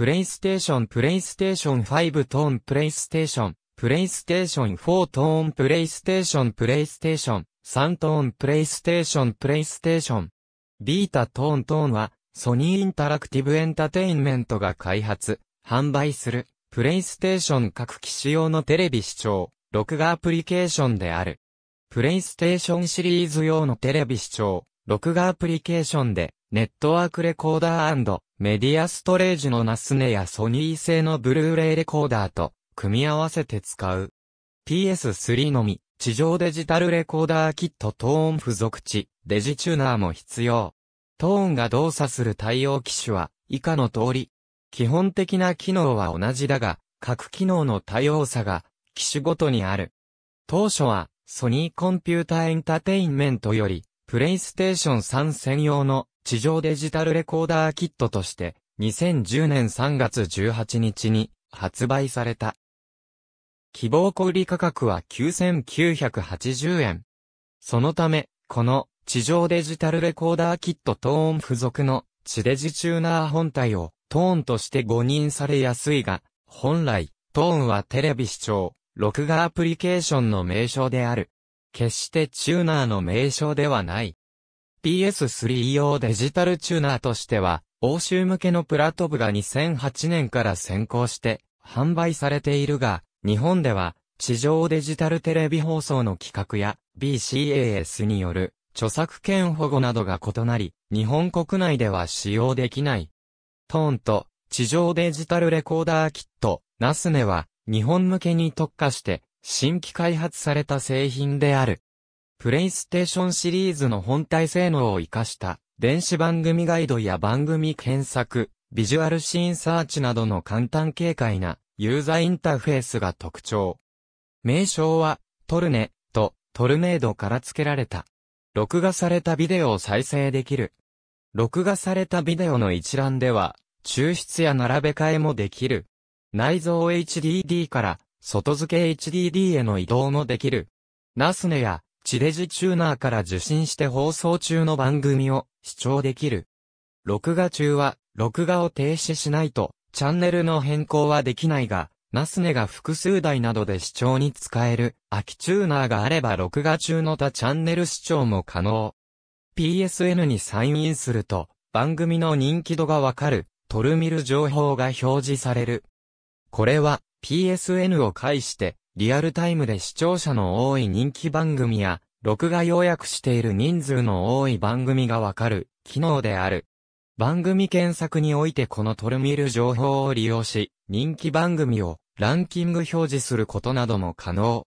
プレイステーション、プレイステーション5トーン、プレイステーション、プレイステーション4トーン、プレイステーション、プレイステーション、3トーン、プレイステーション、プレイステーション。ビータトーントーンは、ソニーインタラクティブエンタテインメントが開発、販売する、プレイステーション各機種用のテレビ視聴、録画アプリケーションである。プレイステーションシリーズ用のテレビ視聴、録画アプリケーションで、ネットワークレコーダーメディアストレージのナスネやソニー製のブルーレイレコーダーと組み合わせて使う。PS3 のみ、地上デジタルレコーダーキットトーン付属値、デジチューナーも必要。トーンが動作する対応機種は以下の通り。基本的な機能は同じだが、各機能の多様さが機種ごとにある。当初はソニーコンピュータエンタテインメントよりプレイステーション3専用の地上デジタルレコーダーキットとして、2010年3月18日に発売された。希望小売価格は9980円。そのため、この地上デジタルレコーダーキットトーン付属の地デジチューナー本体をトーンとして誤認されやすいが、本来、トーンはテレビ視聴、録画アプリケーションの名称である。決してチューナーの名称ではない。PS3 用デジタルチューナーとしては、欧州向けのプラトブが2008年から先行して販売されているが、日本では地上デジタルテレビ放送の企画や BCAS による著作権保護などが異なり、日本国内では使用できない。トーンと地上デジタルレコーダーキット、ナスネは日本向けに特化して新規開発された製品である。プレイステーションシリーズの本体性能を活かした電子番組ガイドや番組検索、ビジュアルシーンサーチなどの簡単軽快なユーザーインターフェースが特徴。名称はトルネとトルネードから付けられた。録画されたビデオを再生できる。録画されたビデオの一覧では抽出や並べ替えもできる。内蔵 HDD から外付け HDD への移動もできる。ナスネや、チデジチューナーから受信して放送中の番組を視聴できる。録画中は、録画を停止しないと、チャンネルの変更はできないが、ナスネが複数台などで視聴に使える、空きチューナーがあれば録画中の他チャンネル視聴も可能。PSN にサインインすると、番組の人気度がわかる、トルミル情報が表示される。これは、PSN を介して、リアルタイムで視聴者の多い人気番組や、録画要約している人数の多い番組がわかる、機能である。番組検索においてこのトルミル情報を利用し、人気番組をランキング表示することなども可能。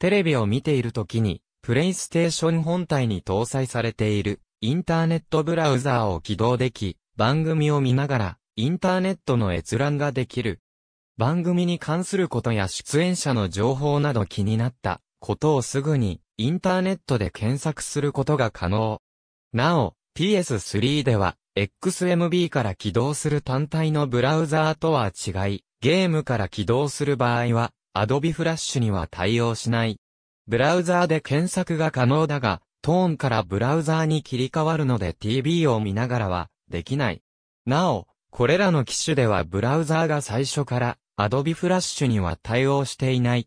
テレビを見ているときに、プレイステーション本体に搭載されているインターネットブラウザーを起動でき、番組を見ながらインターネットの閲覧ができる。番組に関することや出演者の情報など気になったことをすぐにインターネットで検索することが可能。なお、PS3 では XMB から起動する単体のブラウザーとは違い、ゲームから起動する場合は Adobe Flash には対応しない。ブラウザーで検索が可能だが、トーンからブラウザーに切り替わるので TV を見ながらはできない。なお、これらの機種ではブラウザーが最初から Adobe Flash には対応していない。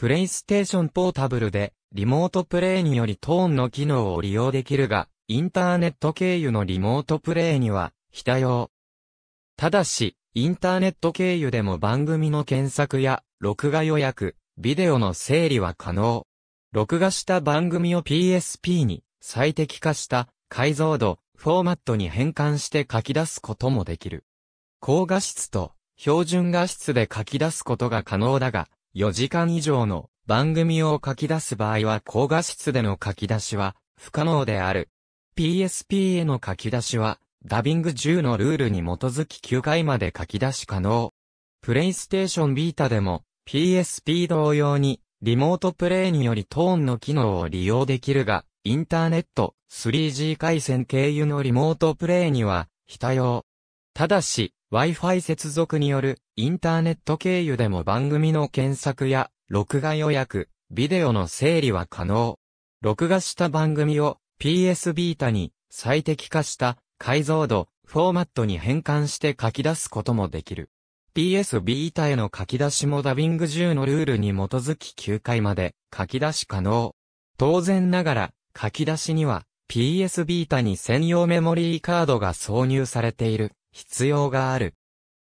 PlayStation Portable でリモートプレイによりトーンの機能を利用できるが、インターネット経由のリモートプレイには非対応。ただし、インターネット経由でも番組の検索や録画予約、ビデオの整理は可能。録画した番組を PSP に最適化した解像度、フォーマットに変換して書き出すこともできる。高画質と標準画質で書き出すことが可能だが、4時間以上の番組を書き出す場合は高画質での書き出しは不可能である。PSP への書き出しは、ダビング10のルールに基づき9回まで書き出し可能。プレイステーションビータでも PSP 同様にリモートプレイによりトーンの機能を利用できるが、インターネット 3G 回線経由のリモートプレイには非対応。ただし、Wi-Fi 接続によるインターネット経由でも番組の検索や録画予約、ビデオの整理は可能。録画した番組を PS ビータに最適化した解像度、フォーマットに変換して書き出すこともできる。PS ビータへの書き出しもダビング10のルールに基づき9回まで書き出し可能。当然ながら書き出しには PS ビータに専用メモリーカードが挿入されている。必要がある。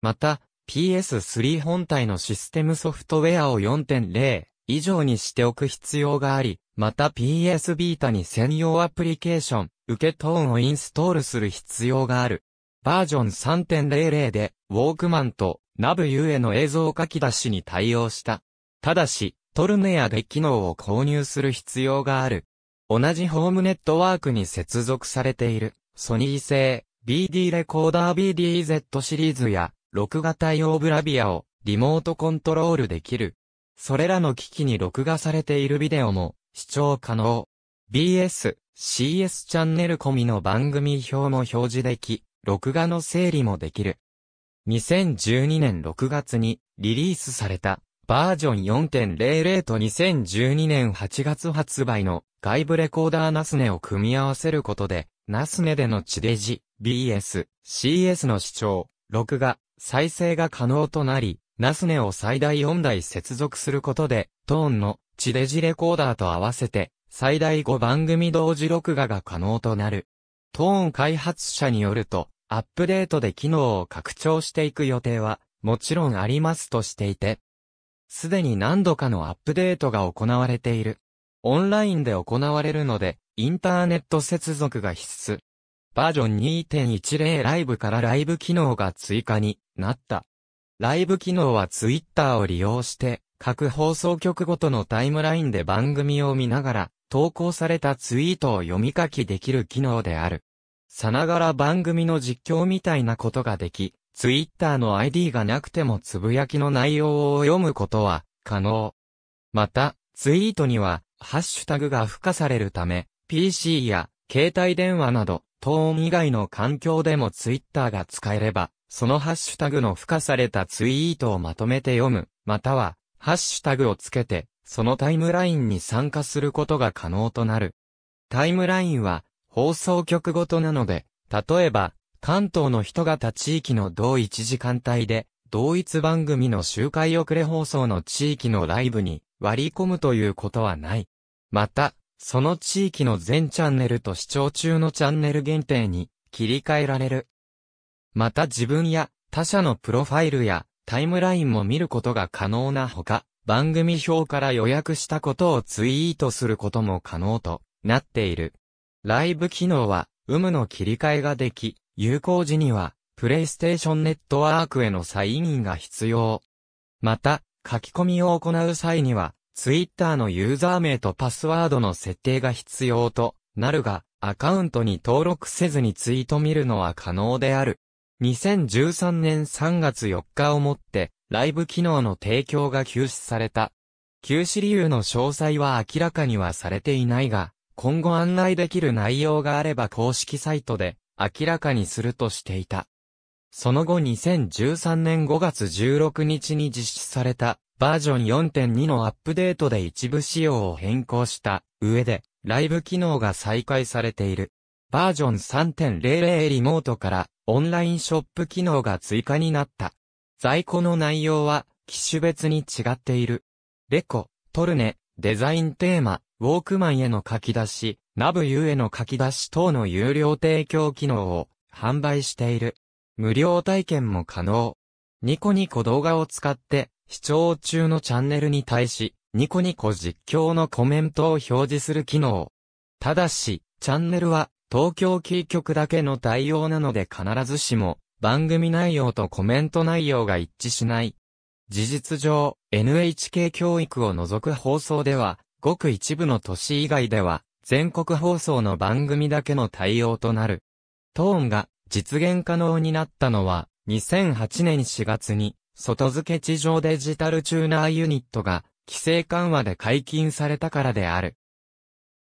また、PS3 本体のシステムソフトウェアを4.0以上にしておく必要があり、また PS ビータに専用アプリケーション、受けトーンをインストールする必要がある。バージョン3.00で、ウォークマンとナブ U への映像書き出しに対応した。ただし、トルネアで機能を購入する必要がある。同じホームネットワークに接続されている、ソニー製、BD レコーダー BDZ シリーズや、録画対応ブラビアをリモートコントロールできる。それらの機器に録画されているビデオも視聴可能。BS、CS チャンネル込みの番組表も表示でき、録画の整理もできる。2012年6月にリリースされたバージョン4.00と2012年8月発売の外部レコーダーナスネを組み合わせることで、ナスネでの地デジ、BS、CS の視聴、録画、再生が可能となり、ナスネを最大4台接続することで、トーンの地デジレコーダーと合わせて、最大5番組同時録画が可能となる。トーン開発者によると、アップデートで機能を拡張していく予定は、もちろんありますとしていて、すでに何度かのアップデートが行われている。オンラインで行われるので、インターネット接続が必須。バージョン2.10ライブからライブ機能が追加になった。ライブ機能はツイッターを利用して、各放送局ごとのタイムラインで番組を見ながら、投稿されたツイートを読み書きできる機能である。さながら番組の実況みたいなことができ、ツイッターの ID がなくてもつぶやきの内容を読むことは可能。また、ツイートには、ハッシュタグが付加されるため、PC や携帯電話など、トーン以外の環境でもツイッターが使えれば、そのハッシュタグの付加されたツイートをまとめて読む、または、ハッシュタグをつけて、そのタイムラインに参加することが可能となる。タイムラインは、放送局ごとなので、例えば、関東の人型地域の同一時間帯で、同一番組の周回遅れ放送の地域のライブに割り込むということはない。また、その地域の全チャンネルと視聴中のチャンネル限定に切り替えられる。また自分や他社のプロファイルやタイムラインも見ることが可能なほか、番組表から予約したことをツイートすることも可能となっている。ライブ機能は、有無の切り替えができ、有効時には、プレイステーションネットワークへのサインインが必要。また、書き込みを行う際には、ツイッターのユーザー名とパスワードの設定が必要となるが、アカウントに登録せずにツイート見るのは可能である。2013年3月4日をもって、ライブ機能の提供が休止された。休止理由の詳細は明らかにはされていないが、今後案内できる内容があれば公式サイトで明らかにするとしていた。その後2013年5月16日に実施されたバージョン4.2のアップデートで一部仕様を変更した上で、ライブ機能が再開されている。バージョン3.00リモートからオンラインショップ機能が追加になった。在庫の内容は機種別に違っている。レコ、トルネ、デザインテーマ、ウォークマンへの書き出し、ナブーへの書き出し等の有料提供機能を販売している。無料体験も可能。ニコニコ動画を使って視聴中のチャンネルに対し、ニコニコ実況のコメントを表示する機能。ただし、チャンネルは東京キー局だけの対応なので必ずしも番組内容とコメント内容が一致しない。事実上、NHK 教育を除く放送では、ごく一部の都市以外では、全国放送の番組だけの対応となる。トーンが実現可能になったのは、2008年4月に外付け地上デジタルチューナーユニットが、規制緩和で解禁されたからである。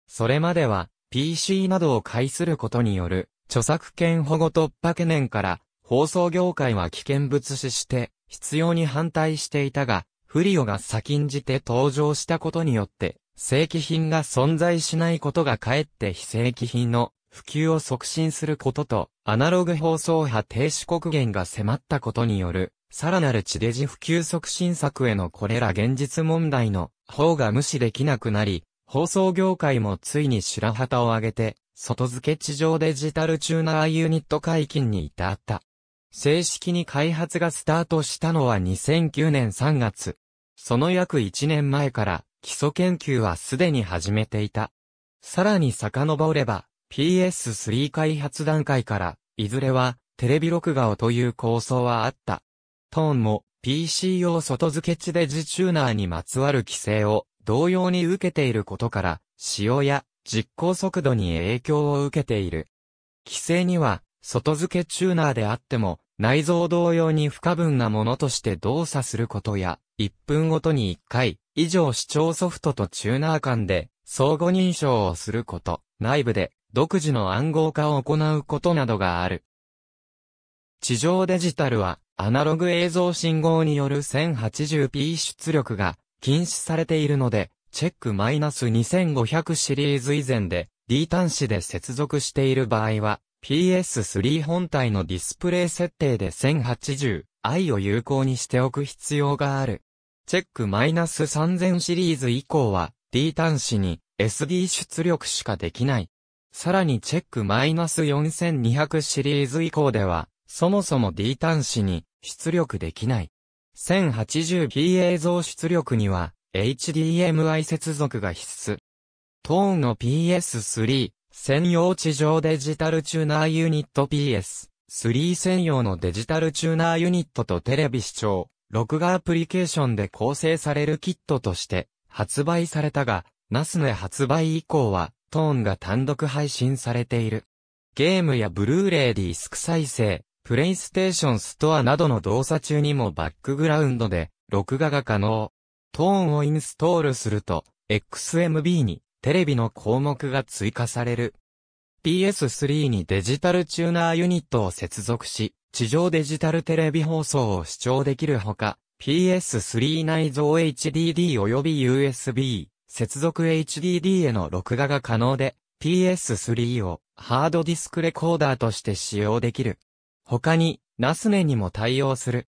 それまでは、PC などを介することによる、著作権保護突破懸念から、放送業界は危険物視して、必要に反対していたが、フリオが先んじて登場したことによって、正規品が存在しないことがかえって非正規品の普及を促進することと、アナログ放送派停止国限が迫ったことによるさらなる地デジ普及促進策へのこれら現実問題の方が無視できなくなり、放送業界もついに白旗を上げて、外付け地上デジタルチューナーユニット解禁に至った。正式に開発がスタートしたのは2009年3月。その約1年前から基礎研究はすでに始めていた。さらに遡れば PS3 開発段階からいずれはテレビ録画をという構想はあった。トーンも PC 用外付け地デジチューナーにまつわる規制を同様に受けていることから、使用や実行速度に影響を受けている。規制には、外付けチューナーであっても、内蔵同様に不可分なものとして動作することや、1分ごとに1回以上視聴ソフトとチューナー間で相互認証をすること、内部で独自の暗号化を行うことなどがある。地上デジタルはアナログ映像信号による 1080p 出力が禁止されているので、チェック -2500 シリーズ以前で D 端子で接続している場合は、PS3 本体のディスプレイ設定で 1080i を有効にしておく必要がある。チェック -3000 シリーズ以降は D 端子に SD 出力しかできない。さらにチェック -4200 シリーズ以降ではそもそも D 端子に出力できない。1080p 映像出力には HDMI 接続が必須。トーンの PS3 専用地上デジタルチューナーユニット PS3 専用のデジタルチューナーユニットとテレビ視聴、録画アプリケーションで構成されるキットとして発売されたが、ナスネ発売以降はトーンが単独配信されている。ゲームやブルーレイディスク再生、プレイステーションストアなどの動作中にもバックグラウンドで録画が可能。トーンをインストールすると XMB にテレビの項目が追加される。PS3 にデジタルチューナーユニットを接続し、地上デジタルテレビ放送を視聴できるほか、PS3 内蔵 HDD 及び USB、接続 HDD への録画が可能で、PS3 をハードディスクレコーダーとして使用できる。他に、ナスネにも対応する。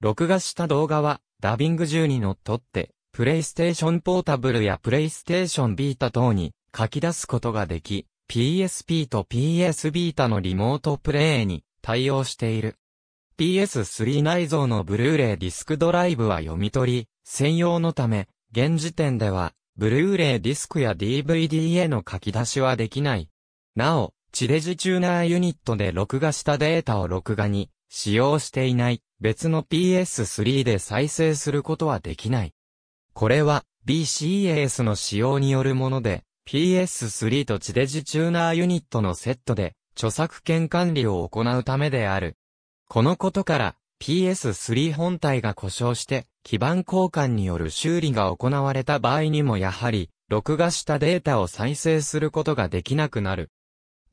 録画した動画は、ダビング10にのっとって、プレイステーションポータブルやプレイステーションビータ等に書き出すことができ、PSP と PS ビータのリモートプレイに対応している。PS3 内蔵のブルーレイディスクドライブは読み取り、専用のため、現時点では、ブルーレイディスクや DVD への書き出しはできない。なお、チレジチューナーユニットで録画したデータを録画に使用していない別の PS3 で再生することはできない。これは BCAS の使用によるもので PS3 とチレジチューナーユニットのセットで著作権管理を行うためである。このことから PS3 本体が故障して基板交換による修理が行われた場合にもやはり録画したデータを再生することができなくなる。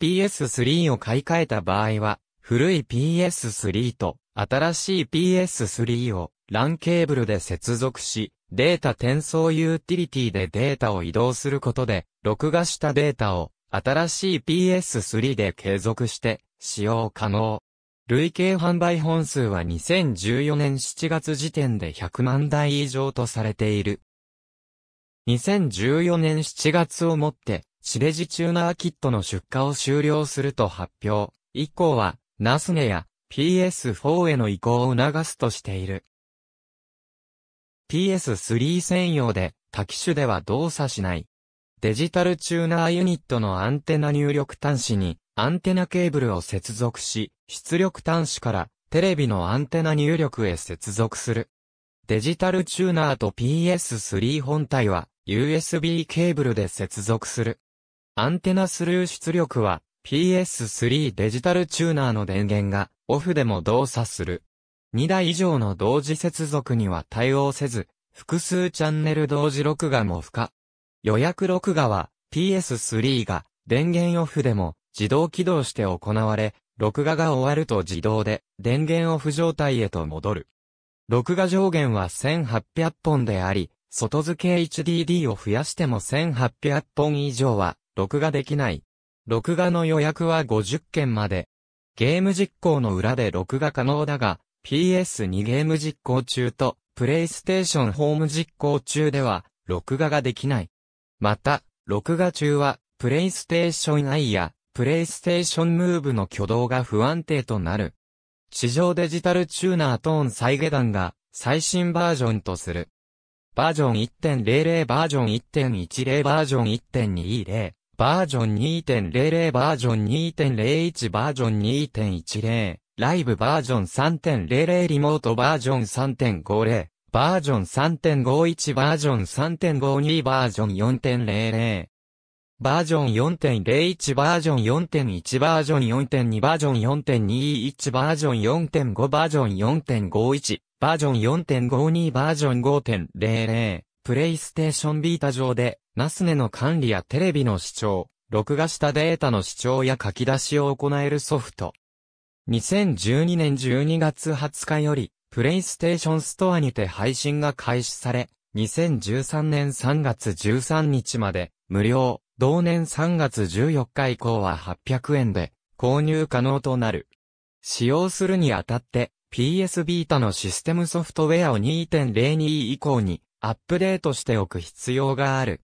PS3 を買い替えた場合は、古い PS3 と新しい PS3 を LAN ケーブルで接続し、データ転送ユーティリティでデータを移動することで、録画したデータを新しい PS3 で継続して使用可能。累計販売本数は2014年7月時点で100万台以上とされている。2014年7月をもってシレジチューナーキットの出荷を終了すると発表。以降は、ナスネや PS4 への移行を促すとしている。PS3 専用で、多機種では動作しない。デジタルチューナーユニットのアンテナ入力端子に、アンテナケーブルを接続し、出力端子からテレビのアンテナ入力へ接続する。デジタルチューナーと PS3 本体は USB ケーブルで接続する。アンテナスルー出力は PS3 デジタルチューナーの電源がオフでも動作する。2台以上の同時接続には対応せず、複数チャンネル同時録画も不可。予約録画は PS3 が電源オフでも自動起動して行われ、録画が終わると自動で電源オフ状態へと戻る。録画上限は1800本であり、外付け HDD を増やしても1800本以上は録画できない。録画の予約は50件まで。ゲーム実行の裏で録画可能だが、PS2 ゲーム実行中と、PlayStation ホーム実行中では、録画ができない。また、録画中は、PlayStation i や PlayStation Move の挙動が不安定となる。地上デジタルチューナートーン再下段が、最新バージョンとする。バージョン1.00バージョン1.10バージョン1.20バージョン2.00バージョン2.01バージョン2.10ライブバージョン3.00リモートバージョン3.50バージョン3.51バージョン3.52バージョン4.00バージョン4.01バージョン4.1バージョン4.2バージョン4.21バージョン4.5バージョン4.51バージョン4.52バージョン5.00プレイステーションビータ上で、ナスネの管理やテレビの視聴、録画したデータの視聴や書き出しを行えるソフト。2012年12月20日より、プレイステーションストアにて配信が開始され、2013年3月13日まで、無料、同年3月14日以降は800円で、購入可能となる。使用するにあたって、PS ビータのシステムソフトウェアを2.02以降にアップデートしておく必要がある。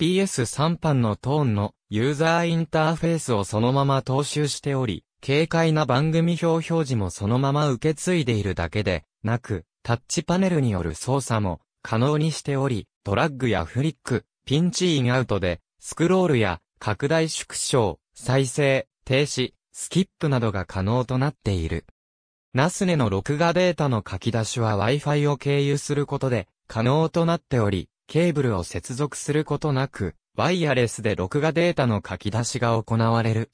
PS3 版のトーンのユーザーインターフェースをそのまま踏襲しており、軽快な番組表表示もそのまま受け継いでいるだけで、なく、タッチパネルによる操作も可能にしており、ドラッグやフリック、ピンチインアウトで、スクロールや拡大縮小、再生、停止、スキップなどが可能となっている。ナスネの録画データの書き出しは Wi-Fi を経由することで可能となっており、ケーブルを接続することなく、ワイヤレスで録画データの書き出しが行われる。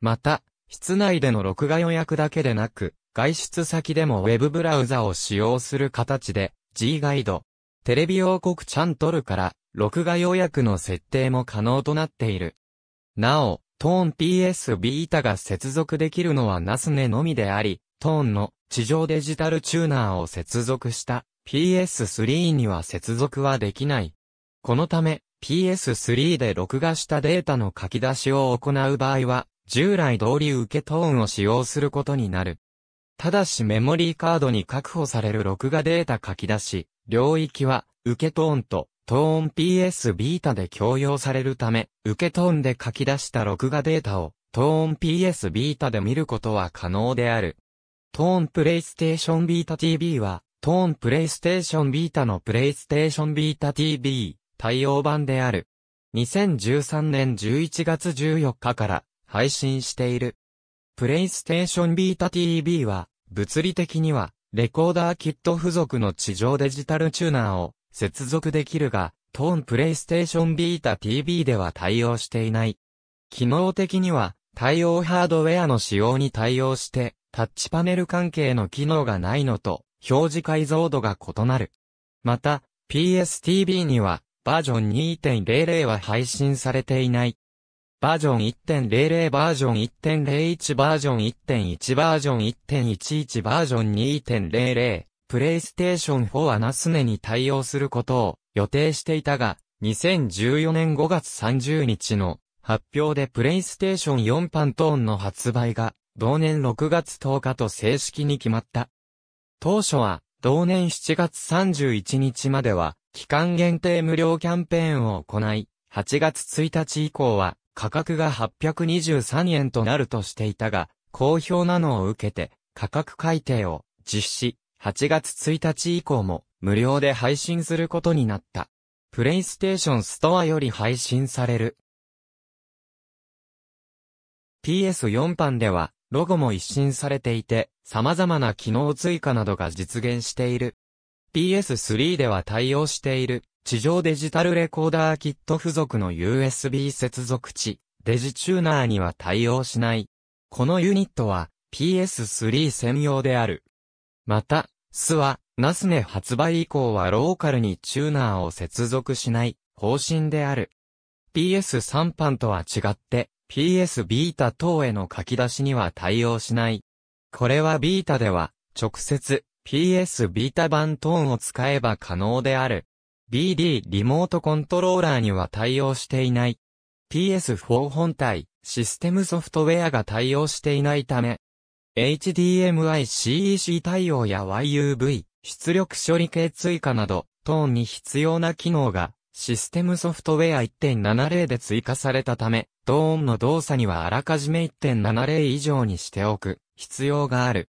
また、室内での録画予約だけでなく、外出先でもウェブブラウザを使用する形で、G ガイド、テレビ王国チャントルから、録画予約の設定も可能となっている。なお、トーン PS ビータが接続できるのはナスネのみであり、トーンの地上デジタルチューナーを接続した PS3 には接続はできない。このため、PS3 で録画したデータの書き出しを行う場合は、従来通り受けトーンを使用することになる。ただしメモリーカードに確保される録画データ書き出し、領域は、受けトーンと、トーン PS ビータで共用されるため、受けトーンで書き出した録画データを、トーン PS ビータで見ることは可能である。トーンプレイステーションビータ TV は、トーンプレイステーションビータのプレイステーションビータ TV 対応版である。2013年11月14日から配信している。プレイステーションビータ TV は物理的にはレコーダーキット付属の地上デジタルチューナーを接続できるが、トーンプレイステーションビータ TV では対応していない。機能的には対応ハードウェアの使用に対応してタッチパネル関係の機能がないのと表示解像度が異なる。また、PSTV には、バージョン2.00は配信されていない。バージョン1.00バージョン1.01バージョン1.1バージョン1.11バージョン2.00プレイステーション4はナスネに対応することを予定していたが、2014年5月30日の発表でプレイステーション4パントーンの発売が同年6月10日と正式に決まった。当初は、同年7月31日までは、期間限定無料キャンペーンを行い、8月1日以降は、価格が823円となるとしていたが、好評なのを受けて、価格改定を実施、8月1日以降も無料で配信することになった。プレイステーションストアより配信される。PS4 版では、ロゴも一新されていて、様々な機能追加などが実現している。PS3 では対応している、地上デジタルレコーダーキット付属の USB 接続値、デジチューナーには対応しない。このユニットは PS3 専用である。また、スは、ナスネ発売以降はローカルにチューナーを接続しない方針である。PS3 版とは違って、PS ビータ等への書き出しには対応しない。これはビータでは、直接 PS ビータ版トーンを使えば可能である。BD リモートコントローラーには対応していない。PS4 本体、システムソフトウェアが対応していないため、HDMI CEC 対応や YUV、出力処理系追加など、トーンに必要な機能が、システムソフトウェア1.70で追加されたため、ドーンの動作にはあらかじめ1.70以上にしておく必要がある。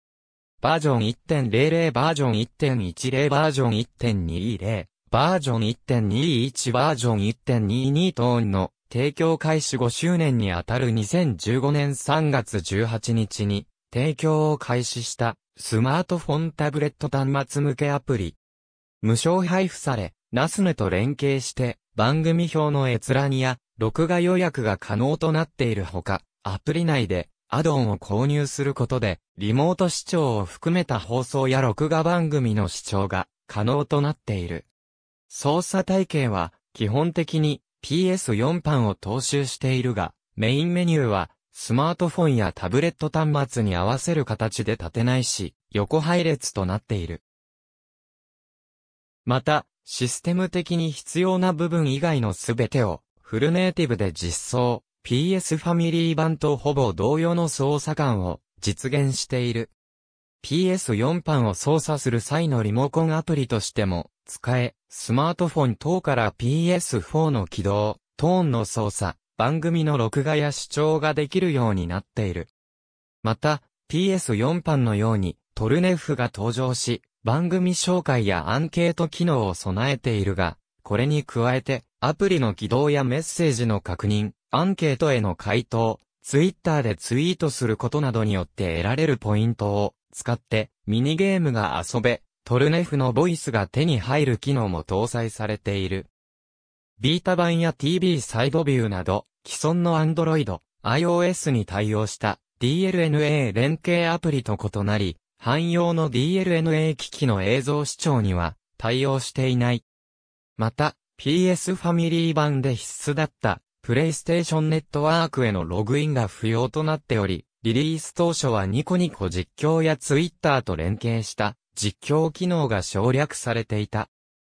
バージョン1.00バージョン1.10バージョン1.20バージョン1.21バージョン1.22トーンの提供開始5周年にあたる2015年3月18日に提供を開始したスマートフォンタブレット端末向けアプリ。無償配布され、ナスネと連携して番組表の閲覧や録画予約が可能となっているほか、アプリ内でアドオンを購入することで、リモート視聴を含めた放送や録画番組の視聴が可能となっている。操作体系は基本的に PS4 版を踏襲しているが、メインメニューはスマートフォンやタブレット端末に合わせる形で立てないし、横配列となっている。また、システム的に必要な部分以外のすべてをフルネイティブで実装、PS ファミリー版とほぼ同様の操作感を実現している。PS4 版を操作する際のリモコンアプリとしても使え、スマートフォン等から PS4 の起動、トーンの操作、番組の録画や視聴ができるようになっている。また、PS4 版のようにトルネフが登場し、番組紹介やアンケート機能を備えているが、これに加えて、アプリの起動やメッセージの確認、アンケートへの回答、ツイッターでツイートすることなどによって得られるポイントを使ってミニゲームが遊べ、トルネフのボイスが手に入る機能も搭載されている。ビータ版や TV サイドビューなど、既存の Android、iOS に対応した DLNA 連携アプリと異なり、汎用の DLNA 機器の映像視聴には対応していない。また、PS ファミリー版で必須だった、プレイステーションネットワークへのログインが不要となっており、リリース当初はニコニコ実況やツイッターと連携した実況機能が省略されていた。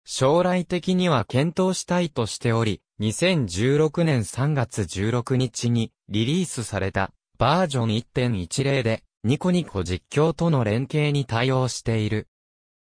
将来的には検討したいとしており、2016年3月16日にリリースされたバージョン1.10でニコニコ実況との連携に対応している。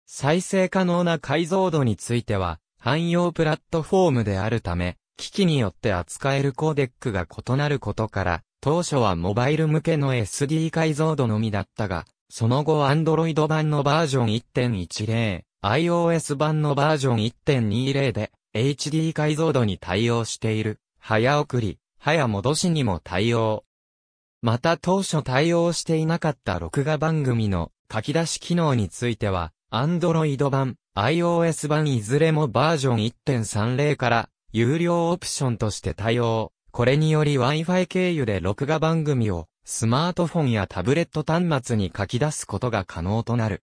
再生可能な解像度については汎用プラットフォームであるため、機器によって扱えるコーデックが異なることから、当初はモバイル向けの SD 解像度のみだったが、その後 Android 版のバージョン1.10、iOS 版のバージョン1.20で HD 解像度に対応している。早送り、早戻しにも対応。また当初対応していなかった録画番組の書き出し機能については、Android 版、iOS 版いずれもバージョン1.30から有料オプションとして対応。これにより Wi-Fi 経由で録画番組をスマートフォンやタブレット端末に書き出すことが可能となる。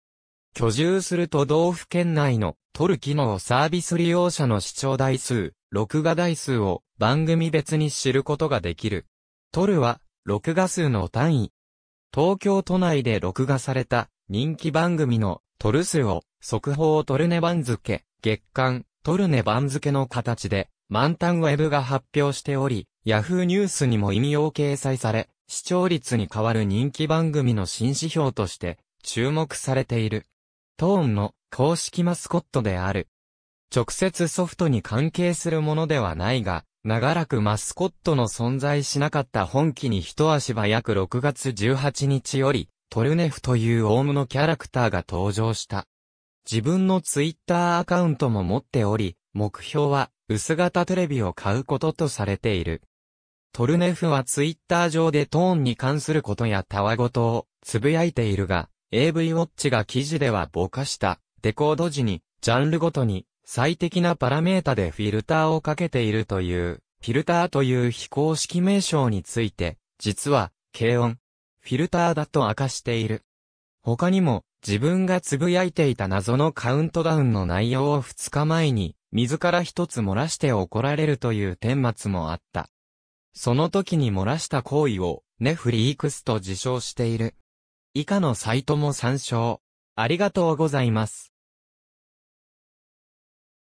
居住する都道府県内の取る機能をサービス利用者の視聴台数、録画台数を番組別に知ることができる。取るは録画数の単位。東京都内で録画された人気番組の取る数を速報トルネ番付、月間、トルネ番付の形で、満タンウェブが発表しており、Yahoo ニュースにも意味を掲載され、視聴率に変わる人気番組の新指標として、注目されている。トーンの公式マスコットである。直接ソフトに関係するものではないが、長らくマスコットの存在しなかった本機に一足早く6月18日より、トルネフというオウムのキャラクターが登場した。自分のツイッターアカウントも持っており、目標は薄型テレビを買うこととされている。トルネフはツイッター上でトーンに関することやたわごとをつぶやいているが、AV ウォッチが記事ではぼかしたデコード時にジャンルごとに最適なパラメータでフィルターをかけているという、フィルターという非公式名称について、実は、軽音、フィルターだと明かしている。他にも、自分がつぶやいていた謎のカウントダウンの内容を2日前に、自ら一つ漏らして怒られるという顛末もあった。その時に漏らした行為を、ネフリークスと自称している。以下のサイトも参照。ありがとうございます。